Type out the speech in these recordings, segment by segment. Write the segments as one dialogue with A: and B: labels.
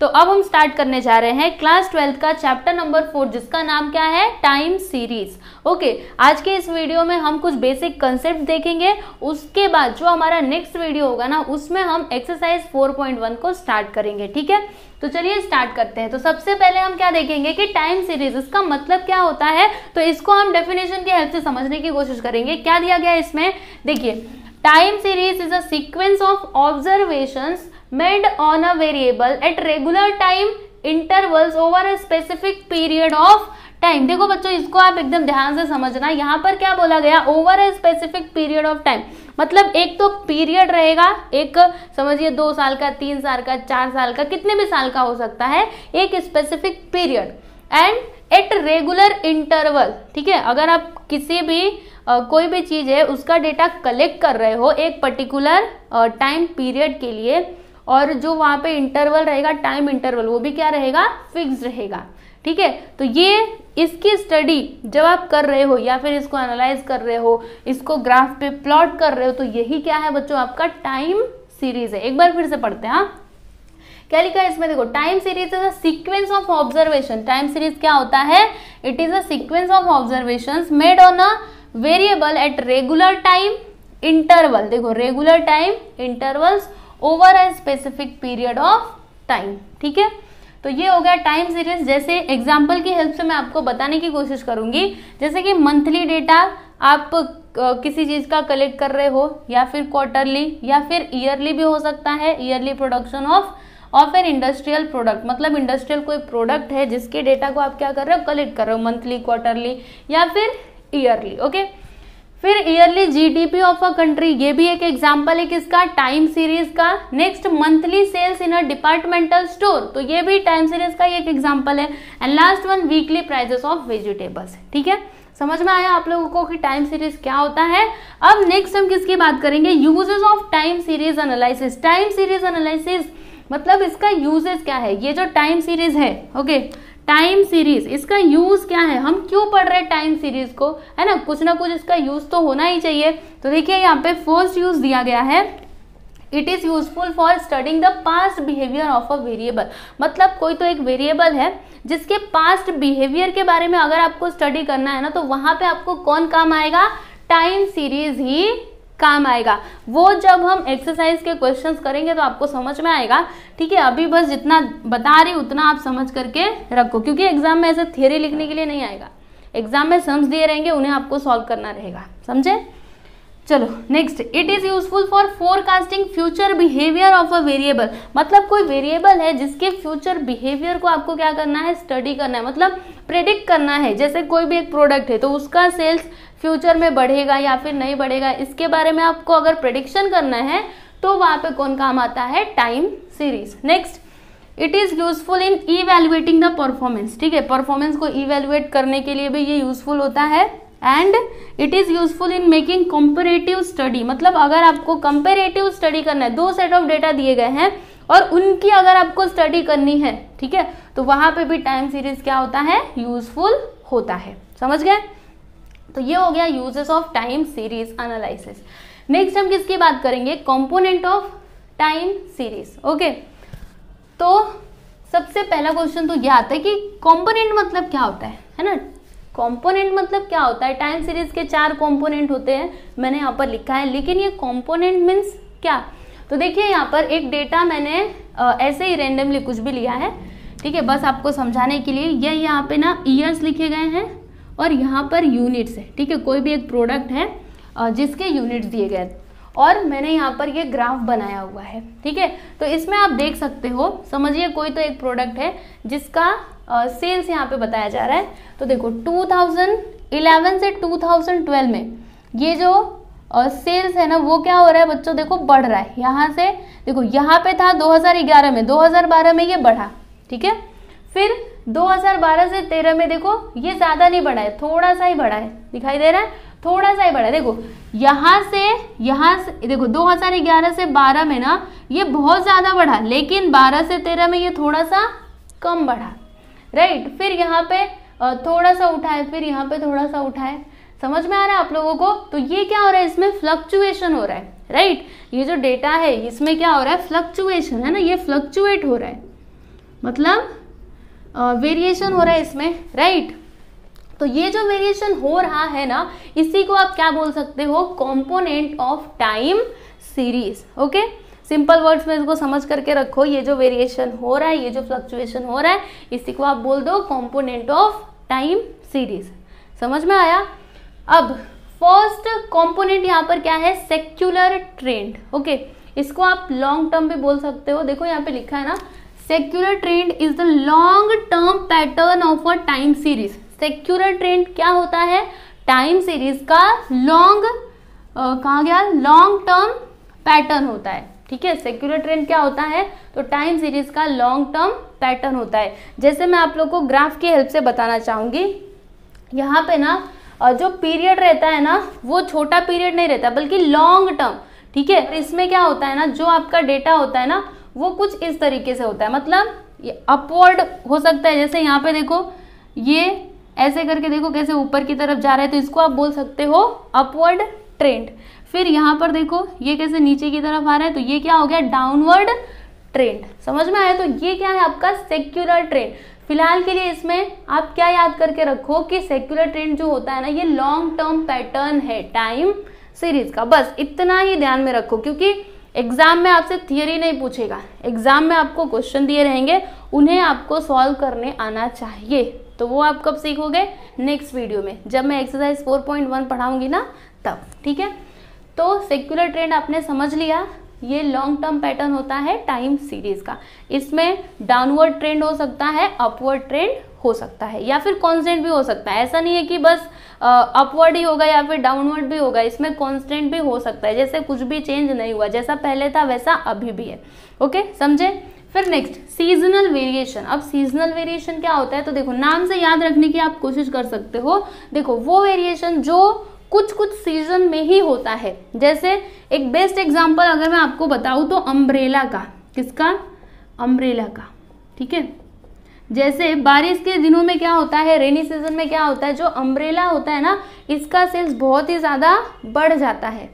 A: तो अब हम स्टार्ट करने जा रहे हैं क्लास ट्वेल्थ का चैप्टर नंबर फोर जिसका नाम क्या है टाइम सीरीज ओके आज के इस वीडियो में हम कुछ बेसिक कंसेप्ट देखेंगे उसके बाद जो हमारा नेक्स्ट वीडियो होगा ना उसमें हम एक्सरसाइज 4.1 को स्टार्ट करेंगे ठीक है तो चलिए स्टार्ट करते हैं तो सबसे पहले हम क्या देखेंगे कि टाइम सीरीज इसका मतलब क्या होता है तो इसको हम डेफिनेशन की हेल्प से समझने की कोशिश करेंगे क्या दिया गया इसमें देखिए time series is a sequence of observations made on a variable at regular time intervals over a specific period of time देखो बच्चों इसको आप एकदम ध्यान से समझना यहाँ पर क्या बोला गया over a specific period of time मतलब एक तो पीरियड रहेगा एक समझिए दो साल का तीन साल का चार साल का कितने भी साल का हो सकता है एक specific period and at regular interval ठीक है अगर आप किसी भी Uh, कोई भी चीज़ है उसका डेटा कलेक्ट कर रहे हो एक पर्टिकुलर टाइम पीरियड के लिए और जो वहां पे इंटरवल रहेगा टाइम इंटरवल वो भी क्या रहेगा फिक्स रहेगा ठीक है तो ये इसकी स्टडी जब आप कर रहे हो या फिर इसको एनालाइज कर रहे हो इसको ग्राफ पे प्लॉट कर रहे हो तो यही क्या है बच्चों आपका टाइम सीरीज है एक बार फिर से पढ़ते हैं हाँ? क्या लिखा है इसमें देखो time series is a sequence of observation time series क्या होता है it is a sequence of observation made on a variable at regular time interval देखो regular time intervals over a specific period of time ठीक है तो ये हो गया टाइम सीरीज जैसे एग्जाम्पल की हेल्प से मैं आपको बताने की कोशिश करूंगी जैसे कि मंथली डेटा आप किसी चीज़ का कलेक्ट कर रहे हो या फिर क्वार्टरली या फिर ईयरली भी हो सकता है yearly production of of an industrial product मतलब इंडस्ट्रियल कोई प्रोडक्ट है जिसके डेटा को आप क्या कर रहे हो कलेक्ट कर रहे हो मंथली क्वार्टरली या फिर ईयरली ओके okay? फिर yearly GDP of a country ये भी एक एग्जाम्पल है किसका टाइम सीरीज का next monthly sales in a departmental store तो ये भी टाइम सीरीज का एक एग्जाम्पल है and last one weekly prices of vegetables ठीक है समझ में आया आप लोगों को कि टाइम सीरीज क्या होता है अब नेक्स्ट हम किसकी बात करेंगे uses of time series analysis time series analysis मतलब इसका यूजेस क्या है ये जो टाइम सीरीज है ओके okay, टाइम सीरीज इसका यूज क्या है हम क्यों पढ़ रहे हैं टाइम सीरीज को है ना कुछ ना कुछ इसका यूज तो होना ही चाहिए तो देखिए यहाँ पे फर्स्ट यूज दिया गया है it is useful for studying the past behaviour of a variable मतलब कोई तो एक वेरिएबल है जिसके पास्ट बिहेवियर के बारे में अगर आपको स्टडी करना है ना तो वहां पे आपको कौन काम आएगा टाइम सीरीज ही काम आएगा वो जब हम एक्सरसाइज के क्वेश्चन करेंगे तो आपको समझ में आएगा ठीक है अभी बस जितना बता रही उतना आप समझ करके रखो क्योंकि एग्जाम में ऐसे थियोरी लिखने के लिए नहीं आएगा एग्जाम में सम्स दिए रहेंगे उन्हें आपको सॉल्व करना रहेगा समझे चलो next it is useful for forecasting future behaviour of a variable मतलब कोई वेरिएबल है जिसके फ्यूचर बिहेवियर को आपको क्या करना है स्टडी करना है मतलब प्रेडिक्ट करना है जैसे कोई भी एक प्रोडक्ट है तो उसका सेल्स फ्यूचर में बढ़ेगा या फिर नहीं बढ़ेगा इसके बारे में आपको अगर प्रडिक्शन करना है तो वहाँ पे कौन काम आता है time series next it is useful in evaluating the performance ठीक है परफॉर्मेंस को ईवेल्युएट करने के लिए भी ये यूजफुल होता है and it is useful in making comparative study मतलब अगर आपको कंपेरेटिव स्टडी करना है दो सेट ऑफ डेटा दिए गए हैं और उनकी अगर आपको स्टडी करनी है ठीक है तो वहाँ पे भी टाइम सीरीज क्या होता है यूजफुल होता है समझ गए तो ये हो गया uses of time series analysis next हम किसकी बात करेंगे component of time series okay तो सबसे पहला क्वेश्चन तो यह आता है कि कॉम्पोनेंट मतलब क्या होता है है ना कॉम्पोनेंट मतलब क्या होता है टाइम सीरीज के चार कॉम्पोनेंट होते हैं मैंने यहाँ पर लिखा है लेकिन ये कॉम्पोनेंट मीन्स क्या तो देखिए यहाँ पर एक डेटा मैंने ऐसे ही रेंडमली कुछ भी लिया है ठीक है बस आपको समझाने के लिए ये यहाँ पे ना ईयर्स लिखे गए हैं और यहाँ पर यूनिट्स है ठीक है कोई भी एक प्रोडक्ट है जिसके यूनिट्स दिए गए और मैंने यहाँ पर ये ग्राफ बनाया हुआ है ठीक है तो इसमें आप देख सकते हो समझिए कोई तो एक प्रोडक्ट है जिसका सेल्स uh, यहाँ पे बताया जा रहा है तो देखो 2011 से 2012 में ये जो सेल्स uh, है ना वो क्या हो रहा है बच्चों देखो बढ़ रहा है यहाँ से देखो यहाँ पे था 2011 में 2012 में ये बढ़ा ठीक है फिर 2012 से 13 में देखो ये ज़्यादा नहीं बढ़ा है थोड़ा सा ही बढ़ा है दिखाई दे रहा है थोड़ा सा ही बढ़ा है देखो यहाँ से यहाँ से देखो 2011 से 12 में ना ये बहुत ज़्यादा बढ़ा लेकिन 12 से 13 में ये थोड़ा सा कम बढ़ा राइट फिर यहाँ पे थोड़ा सा उठाए फिर यहाँ पे थोड़ा सा उठाए समझ में आ रहा है आप लोगों को तो ये क्या हो रहा है इसमें फ्लक्चुएशन हो रहा है राइट ये जो डेटा है इसमें क्या हो रहा है फ्लक्चुएशन है ना ये फ्लक्चुएट हो रहा है मतलब वेरिएशन हो रहा है इसमें राइट तो ये जो वेरिएशन हो रहा है ना इसी को आप क्या बोल सकते हो component of time series okay simple words में इसको समझ करके रखो ये जो वेरिएशन हो रहा है ये जो फ्लक्चुएशन हो रहा है इसी को आप बोल दो कॉम्पोनेंट ऑफ टाइम सीरीज समझ में आया अब फर्स्ट कॉम्पोनेंट यहाँ पर क्या है सेक्युलर ट्रेंड ओके इसको आप लॉन्ग टर्म भी बोल सकते हो देखो यहाँ पे लिखा है ना secular trend is the long term pattern of a time series secular trend क्या होता है टाइम सीरीज का लॉन्ग कहा गया लॉन्ग टर्म पैटर्न होता है ठीक है सेक्युलर ट्रेंड क्या होता है तो टाइम सीरीज का लॉन्ग टर्म पैटर्न होता है जैसे मैं आप लोग को ग्राफ की हेल्प से बताना चाहूंगी यहाँ पे ना जो पीरियड रहता है ना वो छोटा पीरियड नहीं रहता बल्कि लॉन्ग टर्म ठीक है इसमें क्या होता है ना जो आपका डेटा होता है ना वो कुछ इस तरीके से होता है मतलब अपवर्ड हो सकता है जैसे यहाँ पे देखो ये ऐसे करके देखो कैसे ऊपर की तरफ जा रहा है तो इसको आप बोल सकते हो अपवर्ड ट्रेंड फिर यहां पर देखो ये कैसे नीचे की तरफ आ रहा है तो ये क्या हो गया डाउनवर्ड ट्रेंड समझ में आया तो ये क्या है आपका सेक्युलर ट्रेंड फिलहाल के लिए इसमें आप क्या याद करके रखो कि सेक्युलर ट्रेंड जो होता है ना ये लॉन्ग टर्म पैटर्न है टाइम सीरीज का बस इतना ही ध्यान में रखो क्योंकि एग्जाम में आपसे थियरी नहीं पूछेगा एग्जाम में आपको क्वेश्चन दिए रहेंगे उन्हें आपको सॉल्व करने आना चाहिए तो वो आप कब सीखोगे नेक्स्ट वीडियो में जब मैं एक्सरसाइज 4.1 पढ़ाऊंगी ना तब ठीक है तो सेक्युलर ट्रेंड आपने समझ लिया ये लॉन्ग टर्म पैटर्न होता है टाइम सीरीज का इसमें डाउनवर्ड ट्रेंड हो सकता है अपवर्ड ट्रेंड हो सकता है या फिर कॉन्स्टेंट भी हो सकता है ऐसा नहीं है कि बस अपवर्ड ही होगा या फिर डाउनवर्ड भी होगा इसमें कॉन्स्टेंट भी हो सकता है जैसे कुछ भी चेंज नहीं हुआ जैसा पहले था वैसा अभी भी है ओके समझे फिर नेक्स्ट सीजनल वेरिएशन अब सीजनल वेरिएशन क्या होता है तो देखो नाम से याद रखने की आप कोशिश कर सकते हो देखो वो वेरिएशन जो कुछ कुछ सीजन में ही होता है जैसे एक बेस्ट एग्जाम्पल अगर मैं आपको बताऊ तो अम्ब्रेला का किसका अम्ब्रेला का ठीक है जैसे बारिश के दिनों में क्या होता है रेनी सीजन में क्या होता है जो अम्ब्रेला होता है ना इसका सेल्स बहुत ही ज़्यादा बढ़ जाता है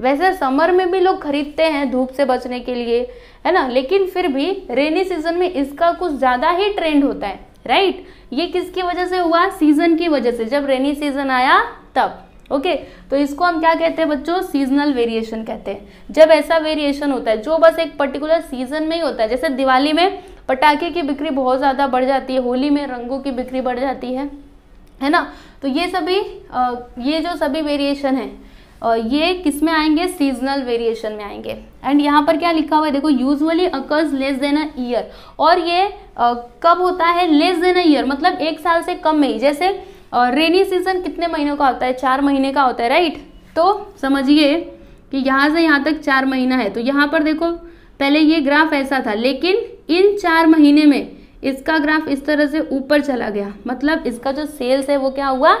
A: वैसे समर में भी लोग खरीदते हैं धूप से बचने के लिए है ना लेकिन फिर भी रेनी सीजन में इसका कुछ ज़्यादा ही ट्रेंड होता है राइट ये किसकी वजह से हुआ सीजन की वजह से जब रेनी सीजन आया तब ओके तो इसको हम क्या कहते हैं बच्चों सीजनल वेरिएशन कहते हैं जब ऐसा वेरिएशन होता है जो बस एक पर्टिकुलर सीजन में ही होता है जैसे दिवाली में पटाखे की बिक्री बहुत ज़्यादा बढ़ जाती है होली में रंगों की बिक्री बढ़ जाती है है ना तो ये सभी ये जो सभी वेरिएशन है ये किस में आएंगे सीजनल वेरिएशन में आएंगे एंड यहाँ पर क्या लिखा हुआ है देखो usually occurs less than a year और ये कब होता है लेस देन अ ईयर मतलब एक साल से कम में ही जैसे और रेनी सीजन कितने महीनों का होता है चार महीने का होता है राइट तो समझिए कि यहाँ से यहाँ तक चार महीना है तो यहाँ पर देखो पहले ये ग्राफ ऐसा था लेकिन इन चार महीने में इसका ग्राफ इस तरह से ऊपर चला गया मतलब इसका जो सेल्स है वो क्या हुआ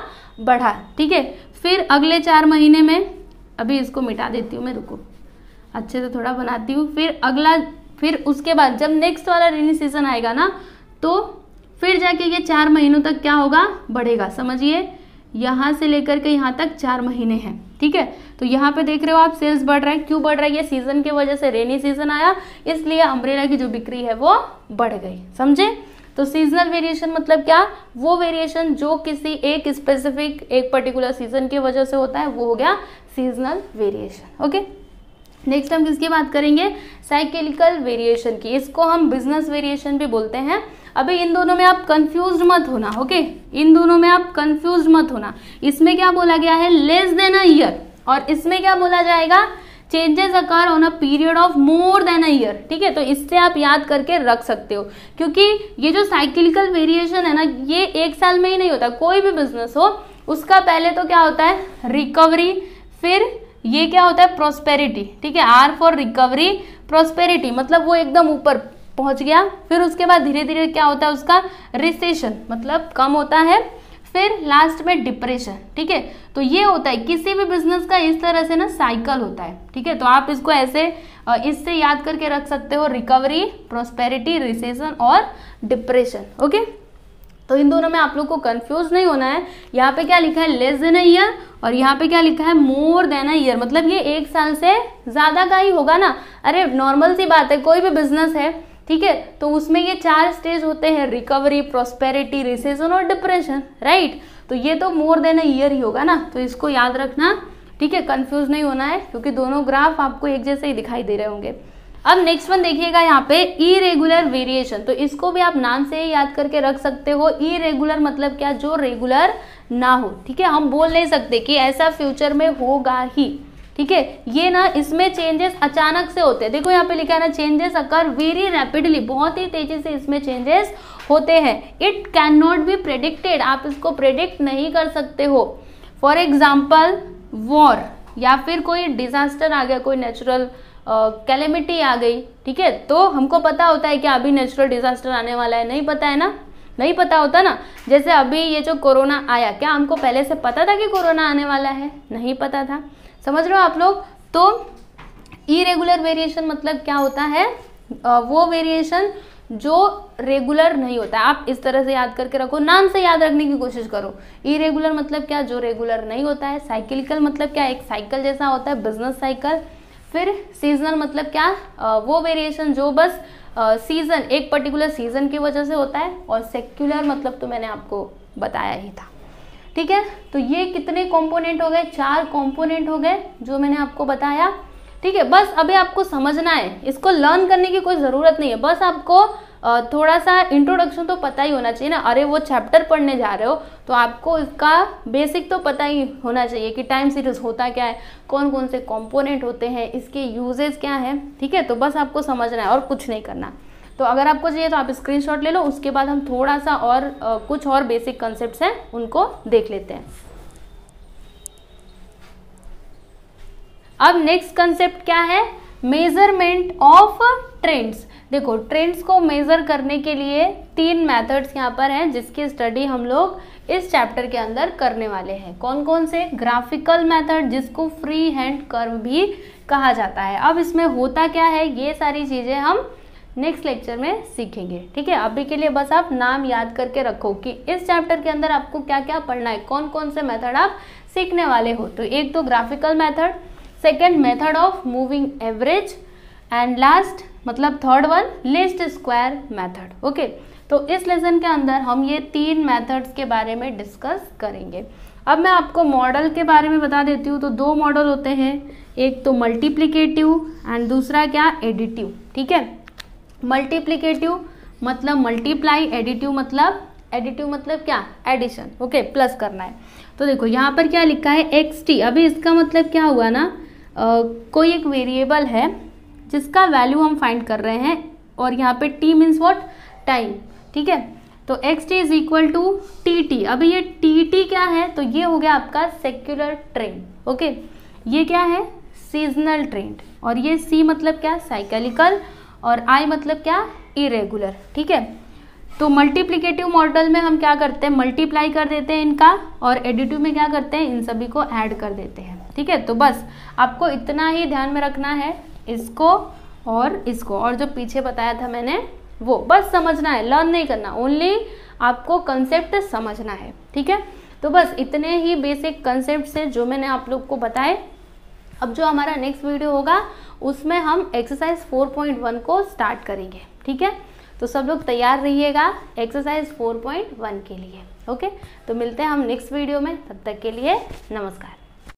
A: बढ़ा ठीक है फिर अगले चार महीने में अभी इसको मिटा देती हूँ मैं रुको अच्छे से थोड़ा बनाती हूँ फिर अगला फिर उसके बाद जब नेक्स्ट वाला रेनी सीजन आएगा ना तो फिर जाके ये चार महीनों तक क्या होगा बढ़ेगा समझिए यहाँ से लेकर के यहाँ तक चार महीने हैं ठीक है तो यहाँ पे देख रहे हो आप सेल्स बढ़ रहा है क्यों बढ़ रहा है ये सीजन की वजह से रेनी सीजन आया इसलिए अम्ब्रेला की जो बिक्री है वो बढ़ गई समझे तो सीजनल वेरिएशन मतलब क्या वो वेरिएशन जो किसी एक स्पेसिफिक एक पर्टिकुलर सीजन की वजह से होता है वो हो गया सीजनल वेरिएशन ओके नेक्स्ट हम किसकी बात करेंगे साइकिलिकल वेरिएशन की इसको हम बिजनेस वेरिएशन भी बोलते हैं अबे इन दोनों में आप कंफ्यूज मत होना ओके इन दोनों में आप कंफ्यूज मत होना इसमें क्या बोला गया है लेस देन अयर और इसमें क्या बोला जाएगा changes occur on a period of more than a year ठीक है तो इससे आप याद करके रख सकते हो क्योंकि ये जो साइकिलिकल वेरिएशन है ना ये एक साल में ही नहीं होता कोई भी बिजनेस हो उसका पहले तो क्या होता है रिकवरी फिर ये क्या होता है प्रोस्पेरिटी ठीक है आर फॉर रिकवरी प्रोस्पेरिटी मतलब वो एकदम ऊपर पहुंच गया फिर उसके बाद धीरे धीरे क्या होता है उसका रिसेशन मतलब कम होता है फिर लास्ट में डिप्रेशन ठीक है तो ये होता है किसी भी बिजनेस का इस तरह से ना साइकिल होता है ठीक है तो आप इसको ऐसे इससे याद करके रख सकते हो रिकवरी प्रोस्पेरिटी रिसेशन और डिप्रेशन ओके तो इन दोनों में आप लोग को कंफ्यूज नहीं होना है यहाँ पे क्या लिखा है लेस देन ईयर और यहाँ पे क्या लिखा है मोर देन ईयर मतलब ये एक साल से ज़्यादा का ही होगा ना अरे नॉर्मल सी बात है कोई भी बिजनेस है ठीक है तो उसमें ये चार स्टेज होते हैं रिकवरी प्रोस्पेरिटी रिसेशन और डिप्रेशन राइट तो ये तो मोर देन अयर ही होगा ना तो इसको याद रखना ठीक है कंफ्यूज नहीं होना है क्योंकि दोनों ग्राफ आपको एक जैसे ही दिखाई दे रहे होंगे अब नेक्स्ट वन देखिएगा यहाँ पे इरेगुलर वेरिएशन तो इसको भी आप नाम से ही याद करके रख सकते हो इरेगुलर मतलब क्या जो रेगुलर ना हो ठीक है हम बोल नहीं सकते कि ऐसा फ्यूचर में होगा ही ठीक है ये ना इसमें चेंजेस अचानक से होते हैं देखो यहाँ पे लिखा है ना चेंजेस अकर वेरी रैपिडली बहुत ही तेजी से इसमें चेंजेस होते हैं it can not be predicted आप इसको प्रेडिक्ट नहीं कर सकते हो फॉर एग्जाम्पल वॉर या फिर कोई डिजास्टर आ गया कोई नेचुरल कैलेमिटी आ गई ठीक है तो हमको पता होता है कि अभी नेचुरल डिजास्टर आने वाला है नहीं पता है ना नहीं पता होता ना जैसे अभी ये जो कोरोना आया क्या हमको पहले से पता था कि कोरोना आने वाला है नहीं पता था समझ रहे हो आप लोग तो इरेगुलर वेरिएशन मतलब क्या होता है वो वेरिएशन जो रेगुलर नहीं होता है आप इस तरह से याद करके रखो नाम से याद रखने की कोशिश करो इरेगुलर मतलब क्या जो रेगुलर नहीं होता है साइकिलिकल मतलब क्या एक साइकिल जैसा होता है बिजनेस साइकिल फिर सीजनल मतलब क्या वो वेरिएशन जो बस सीज़न एक पर्टिकुलर सीज़न की वजह से होता है और सेक्युलर मतलब तो मैंने आपको बताया ही था ठीक है तो ये कितने कंपोनेंट हो गए चार कंपोनेंट हो गए जो मैंने आपको बताया ठीक है बस अभी आपको समझना है इसको लर्न करने की कोई ज़रूरत नहीं है बस आपको थोड़ा सा इंट्रोडक्शन तो पता ही होना चाहिए ना अरे वो चैप्टर पढ़ने जा रहे हो तो आपको इसका बेसिक तो पता ही होना चाहिए कि टाइम सीरीज होता क्या है कौन कौन से कॉम्पोनेंट होते हैं इसके यूजेज क्या हैं ठीक है तो बस आपको समझना है और कुछ नहीं करना तो अगर आपको चाहिए तो आप स्क्रीन ले लो उसके बाद हम थोड़ा सा और आ, कुछ और बेसिक कंसेप्ट हैं उनको देख लेते हैं अब नेक्स्ट कंसेप्ट क्या है मेजरमेंट ऑफ ट्रेंड्स देखो ट्रेंड्स को मेज़र करने के लिए तीन मेथड्स यहाँ पर हैं जिसकी स्टडी हम लोग इस चैप्टर के अंदर करने वाले हैं कौन कौन से ग्राफिकल मेथड जिसको फ्री हैंड कर्व भी कहा जाता है अब इसमें होता क्या है ये सारी चीज़ें हम नेक्स्ट लेक्चर में सीखेंगे ठीक है अभी के लिए बस आप नाम याद करके रखो कि इस चैप्टर के अंदर आपको क्या क्या पढ़ना है कौन कौन से मेथड आप सीखने वाले हो तो एक तो graphical method second method of moving average and last मतलब third one least square method okay तो इस लेसन के अंदर हम ये तीन मैथड्स के बारे में डिस्कस करेंगे अब मैं आपको मॉडल के बारे में बता देती हूँ तो दो मॉडल होते हैं एक तो मल्टीप्लीकेटिव एंड दूसरा क्या एडिटिव ठीक है मल्टीप्लीकेटिव मतलब मल्टीप्लाई एडिटिव मतलब एडिटिव मतलब क्या एडिशन ओके प्लस करना है तो देखो यहाँ पर क्या लिखा है एक्स टी अभी इसका मतलब क्या हुआ ना आ, कोई एक वेरिएबल है जिसका वैल्यू हम फाइंड कर रहे हैं और यहाँ पे टी मीन्स वॉट टाइम ठीक है तो X T is equal to T T अभी ये टी टी क्या है तो ये हो गया आपका सेक्युलर ट्रेंड ओके ये क्या है सीजनल ट्रेंड और ये सी मतलब क्या साइकेलिकल और आई मतलब क्या इरेगुलर ठीक है तो मल्टीप्लीकेटिव मॉडल में हम क्या करते हैं मल्टीप्लाई कर देते हैं इनका और एडिटिव में क्या करते हैं इन सभी को ऐड कर देते हैं ठीक है तो बस आपको इतना ही ध्यान में रखना है इसको और इसको और जो पीछे बताया था मैंने वो बस समझना है लर्न नहीं करना ओनली आपको कंसेप्ट समझना है ठीक है तो बस इतने ही बेसिक कंसेप्ट से जो मैंने आप लोग को बताए अब जो हमारा नेक्स्ट वीडियो होगा उसमें हम एक्सरसाइज 4.1 को स्टार्ट करेंगे ठीक है तो सब लोग तैयार रहिएगा एक्सरसाइज 4.1 के लिए ओके तो मिलते हैं हम नेक्स्ट वीडियो में तब तक के लिए नमस्कार